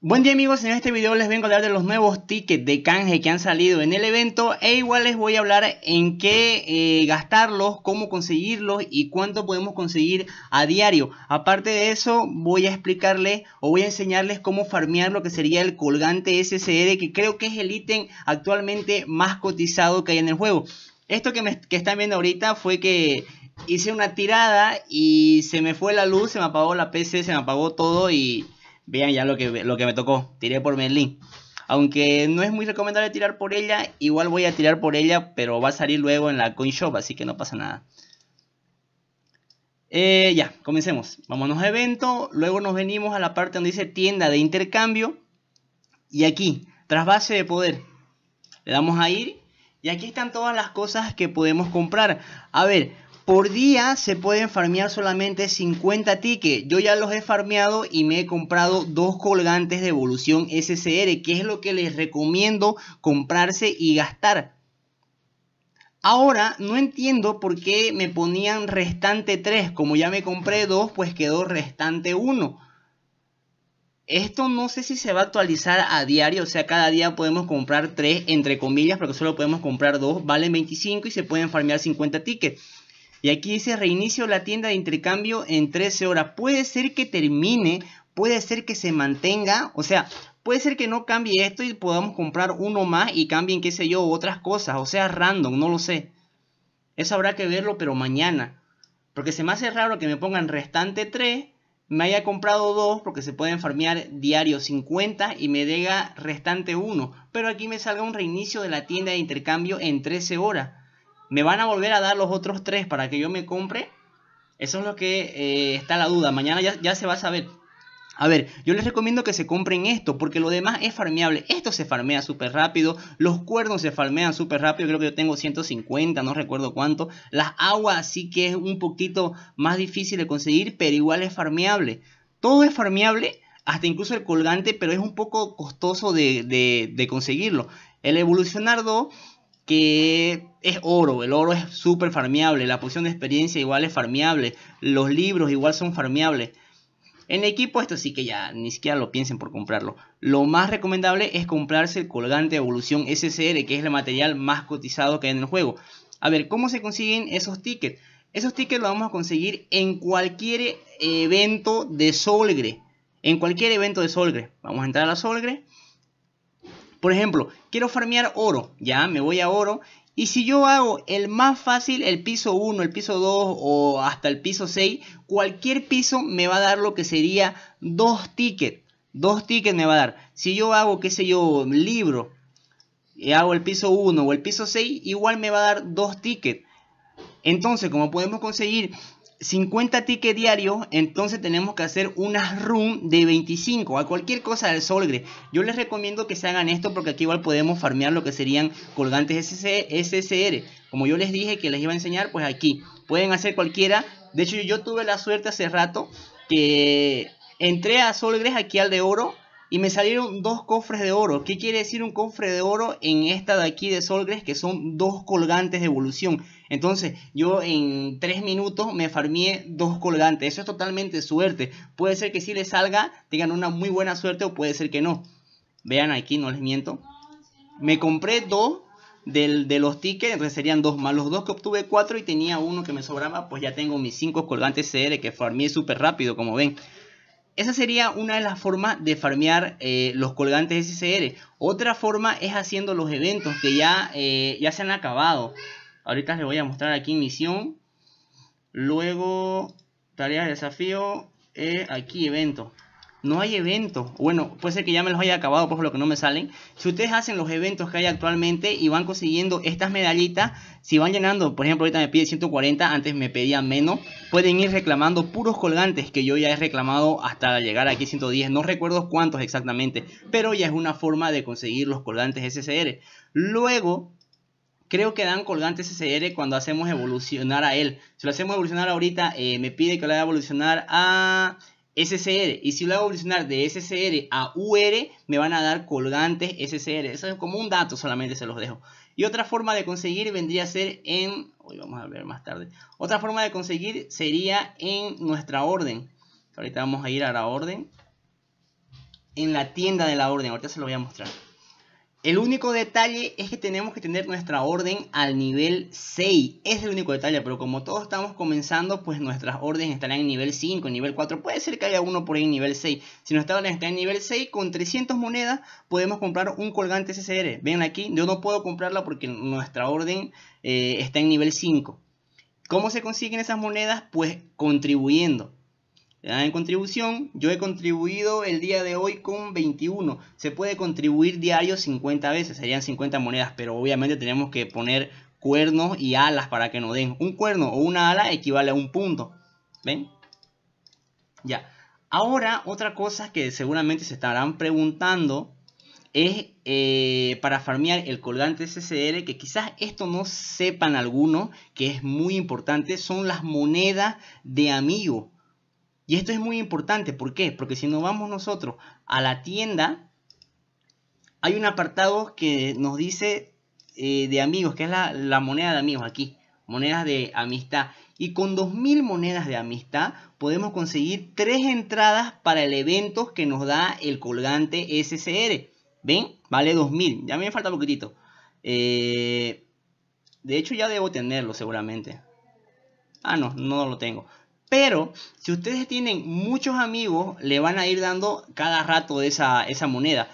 Buen día amigos, en este video les vengo a hablar de los nuevos tickets de canje que han salido en el evento e igual les voy a hablar en qué eh, gastarlos, cómo conseguirlos y cuánto podemos conseguir a diario. Aparte de eso voy a explicarles o voy a enseñarles cómo farmear lo que sería el colgante SSR que creo que es el ítem actualmente más cotizado que hay en el juego. Esto que, me, que están viendo ahorita fue que hice una tirada y se me fue la luz, se me apagó la PC, se me apagó todo y Vean ya lo que, lo que me tocó. Tiré por Merlin. Aunque no es muy recomendable tirar por ella, igual voy a tirar por ella, pero va a salir luego en la coin shop, así que no pasa nada. Eh, ya, comencemos. Vámonos a evento, luego nos venimos a la parte donde dice tienda de intercambio. Y aquí, tras base de poder. Le damos a ir y aquí están todas las cosas que podemos comprar. A ver, por día se pueden farmear solamente 50 tickets. Yo ya los he farmeado y me he comprado dos colgantes de evolución SCR, que es lo que les recomiendo comprarse y gastar. Ahora no entiendo por qué me ponían restante 3. Como ya me compré 2, pues quedó restante 1. Esto no sé si se va a actualizar a diario, o sea, cada día podemos comprar 3, entre comillas, porque solo podemos comprar 2, valen 25 y se pueden farmear 50 tickets. Y aquí dice reinicio la tienda de intercambio en 13 horas. Puede ser que termine, puede ser que se mantenga, o sea, puede ser que no cambie esto y podamos comprar uno más y cambien, qué sé yo, otras cosas, o sea, random, no lo sé. Eso habrá que verlo, pero mañana. Porque se me hace raro que me pongan restante 3, me haya comprado 2 porque se pueden farmear diario 50 y me diga restante 1. Pero aquí me salga un reinicio de la tienda de intercambio en 13 horas. ¿Me van a volver a dar los otros tres para que yo me compre? Eso es lo que eh, está la duda. Mañana ya, se va a saber. A ver, yo les recomiendo que se compren esto porque lo demás es farmeable. Esto se farmea súper rápido, los cuernos se farmean súper rápido, creo que yo tengo 150, no recuerdo cuánto. Las aguas sí que es un poquito más difícil de conseguir, pero igual es farmeable. Todo es farmeable, hasta incluso el colgante, pero es un poco costoso de, conseguirlo. El evolucionardo que es oro, el oro es súper farmeable, la poción de experiencia igual es farmeable, los libros igual son farmeables. En equipo esto sí que ya ni siquiera lo piensen por comprarlo. Lo más recomendable es comprarse el colgante de evolución SCR, que es el material más cotizado que hay en el juego. A ver, ¿cómo se consiguen esos tickets? Esos tickets los vamos a conseguir en cualquier evento de Solgre. En cualquier evento de Solgre. Vamos a entrar a la Solgre. Por ejemplo, quiero farmear oro, ya me voy a oro. Y si yo hago el más fácil, el piso 1, el piso 2 o hasta el piso 6, cualquier piso me va a dar lo que sería dos tickets. Dos tickets me va a dar. Si yo hago, qué sé yo, libro, y hago el piso 1 o el piso 6, igual me va a dar dos tickets. Entonces, como podemos conseguir 50 tickets diarios, entonces tenemos que hacer una run de 25 a cualquier cosa del Solgre. Yo les recomiendo que se hagan esto porque aquí igual podemos farmear lo que serían colgantes SSR. Como yo les dije que les iba a enseñar, pues aquí pueden hacer cualquiera. De hecho, yo tuve la suerte hace rato que entré a Solgres aquí al de oro y me salieron dos cofres de oro. ¿Qué quiere decir un cofre de oro en esta de aquí de Solgres? Que son dos colgantes de evolución. Entonces, yo en tres minutos me farmié dos colgantes. Eso es totalmente suerte. Puede ser que si les salga, tengan una muy buena suerte o puede ser que no. Vean aquí, no les miento. Me compré dos de los tickets, entonces serían dos más los dos que obtuve cuatro y tenía uno que me sobraba, pues ya tengo mis cinco colgantes CR que farmeé súper rápido, como ven. Esa sería una de las formas de farmear eh, los colgantes SCR. Otra forma es haciendo los eventos que ya, eh, ya se han acabado. Ahorita les voy a mostrar aquí misión. Luego, Tarea de desafío. Eh, aquí evento. No hay evento. Bueno, puede ser que ya me los haya acabado, pues, por lo que no me salen. Si ustedes hacen los eventos que hay actualmente y van consiguiendo estas medallitas, si van llenando, por ejemplo, ahorita me pide 140, antes me pedían menos, pueden ir reclamando puros colgantes que yo ya he reclamado hasta llegar aquí 110. No recuerdo cuántos exactamente, pero ya es una forma de conseguir los colgantes SCR. Luego, creo que dan colgantes SSR cuando hacemos evolucionar a él. Si lo hacemos evolucionar ahorita, eh, me pide que lo haga evolucionar a SCR. Y si lo hago evolucionar de SSR a UR, me van a dar colgantes SCR. Eso es como un dato, solamente se los dejo. Y otra forma de conseguir vendría a ser en... Hoy vamos a ver más tarde. Otra forma de conseguir sería en nuestra orden. Ahorita vamos a ir a la orden. En la tienda de la orden. Ahorita se lo voy a mostrar. El único detalle es que tenemos que tener nuestra orden al nivel 6. Es el único detalle, pero como todos estamos comenzando, pues nuestras órdenes estarán en nivel 5, en nivel 4. Puede ser que haya uno por ahí en nivel 6. Si nuestra orden está en nivel 6, con 300 monedas podemos comprar un colgante CCR. Ven aquí, yo no puedo comprarla porque nuestra orden eh, está en nivel 5. ¿Cómo se consiguen esas monedas? Pues contribuyendo. En contribución, yo he contribuido el día de hoy con 21. Se puede contribuir diario 50 veces, serían 50 monedas, pero obviamente tenemos que poner cuernos y alas para que nos den. Un cuerno o una ala equivale a un punto. ¿Ven? Ya. Ahora, otra cosa que seguramente se estarán preguntando es eh, para farmear el colgante CCL, que quizás esto no sepan algunos, que es muy importante, son las monedas de amigo. Y esto es muy importante, ¿por qué? Porque si nos vamos nosotros a la tienda, hay un apartado que nos dice eh, de amigos, que es la, moneda de amigos aquí, monedas de amistad. Y con 2.000 monedas de amistad podemos conseguir 3 entradas para el evento que nos da el colgante SCR. ¿Ven? Vale 2.000. Ya me falta poquitito. Eh, de hecho ya debo tenerlo seguramente. Ah, no, no lo tengo. Pero si ustedes tienen muchos amigos, le van a ir dando cada rato esa, esa moneda.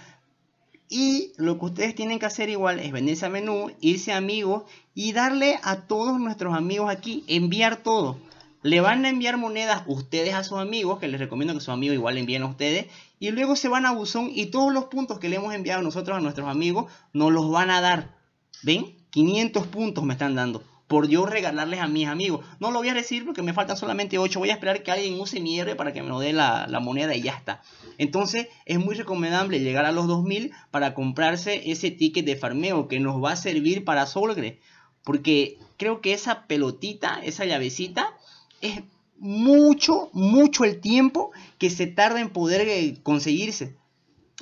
Y lo que ustedes tienen que hacer igual es venirse a menú, irse a amigos y darle a todos nuestros amigos aquí, enviar todo. Le van a enviar monedas ustedes a sus amigos, que les recomiendo que sus amigos igual le envíen a ustedes. Y luego se van a buzón y todos los puntos que le hemos enviado nosotros a nuestros amigos nos los van a dar. ¿Ven? 500 puntos me están dando por yo regalarles a mis amigos. No lo voy a decir porque me faltan solamente 8. Voy a esperar que alguien use mi R para que me lo dé la, la moneda y ya está. Entonces es muy recomendable llegar a los 2000 para comprarse ese ticket de farmeo que nos va a servir para Solgre. Porque creo que esa pelotita, esa llavecita, es mucho, mucho el tiempo que se tarda en poder eh, conseguirse.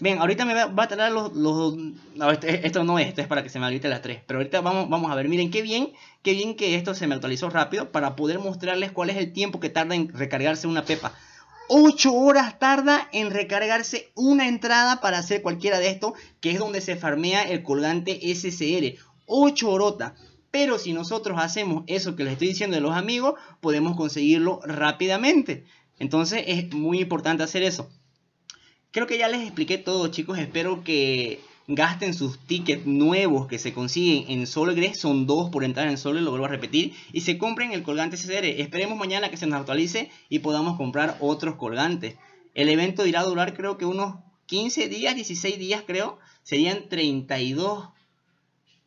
Bien, ahorita me va a tardar los... dos. no, este, esto no es, esto es para que se me habilite las tres. Pero ahorita vamos, vamos a ver, miren qué bien, qué bien que esto se me actualizó rápido para poder mostrarles cuál es el tiempo que tarda en recargarse una pepa. 8 horas tarda en recargarse una entrada para hacer cualquiera de esto, que es donde se farmea el colgante SCR. 8 horotas. Pero si nosotros hacemos eso que les estoy diciendo de los amigos, podemos conseguirlo rápidamente. Entonces es muy importante hacer eso. Creo que ya les expliqué todo, chicos. Espero que gasten sus tickets nuevos que se consiguen en Solgres, Son dos por entrar en Sol. lo vuelvo a repetir. Y se compren el colgante CCR. Esperemos mañana que se nos actualice y podamos comprar otros colgantes. El evento irá a durar creo que unos 15 días, 16 días creo. Serían 32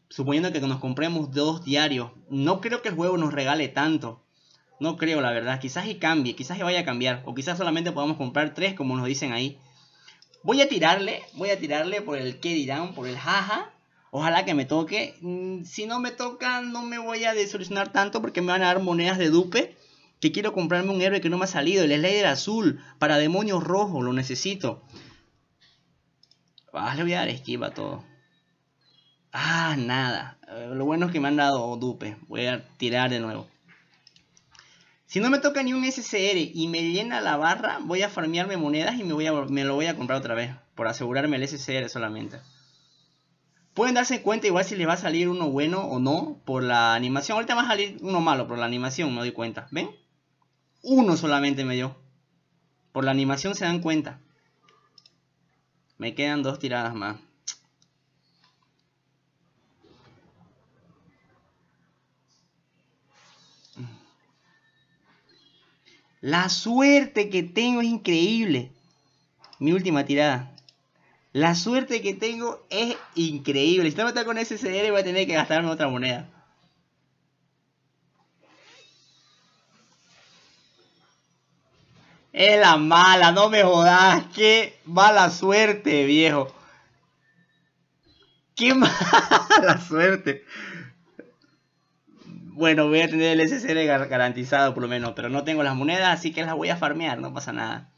suponiendo que nos compremos dos diarios, no creo que el juego nos regale tanto. No creo, la verdad. Quizás y cambie, quizás y vaya a cambiar. O quizás solamente podamos comprar tres, como nos dicen ahí. Voy a tirarle, voy a tirarle por el que dirán, por el jaja. Ojalá que me toque. Mm, si no me toca, no me voy a desilusionar tanto porque me van a dar monedas de dupe. Que quiero comprarme un héroe que no me ha salido. El Slayer azul para demonios rojos, lo necesito. Ah, le voy a dar esquiva todo. Ah, nada. Eh, lo bueno es que me han dado dupe. Voy a tirar de nuevo. Si no me toca ni un SCR y me llena la barra, voy a farmearme monedas y me, lo voy a comprar otra vez. Por asegurarme el SCR solamente. Pueden darse cuenta igual si les va a salir uno bueno o no por la animación. Ahorita va a salir uno malo por la animación, no doy cuenta. ¿Ven? Uno solamente me dio. Por la animación se dan cuenta. Me quedan dos tiradas más. La suerte que tengo es increíble. Mi última tirada. La suerte que tengo es increíble. Si no me está con SSR voy a tener que gastarme otra moneda. Es la mala, no me jodas. Qué mala suerte, viejo. Qué mala suerte. Bueno, voy a tener el SSR garantizado por lo menos, pero no tengo las monedas, así que las voy a farmear, no pasa nada.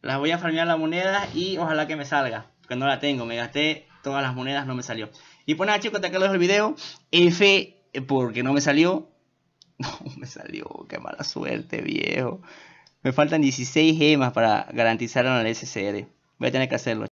Las voy a farmear las monedas y ojalá que me salga, porque no la tengo, me gasté todas las monedas, no me salió. Y pues nada chicos, hasta acá el video, F porque no me salió, no me salió, qué mala suerte viejo. Me faltan 16 gemas para garantizar el SSR. voy a tener que hacerlo.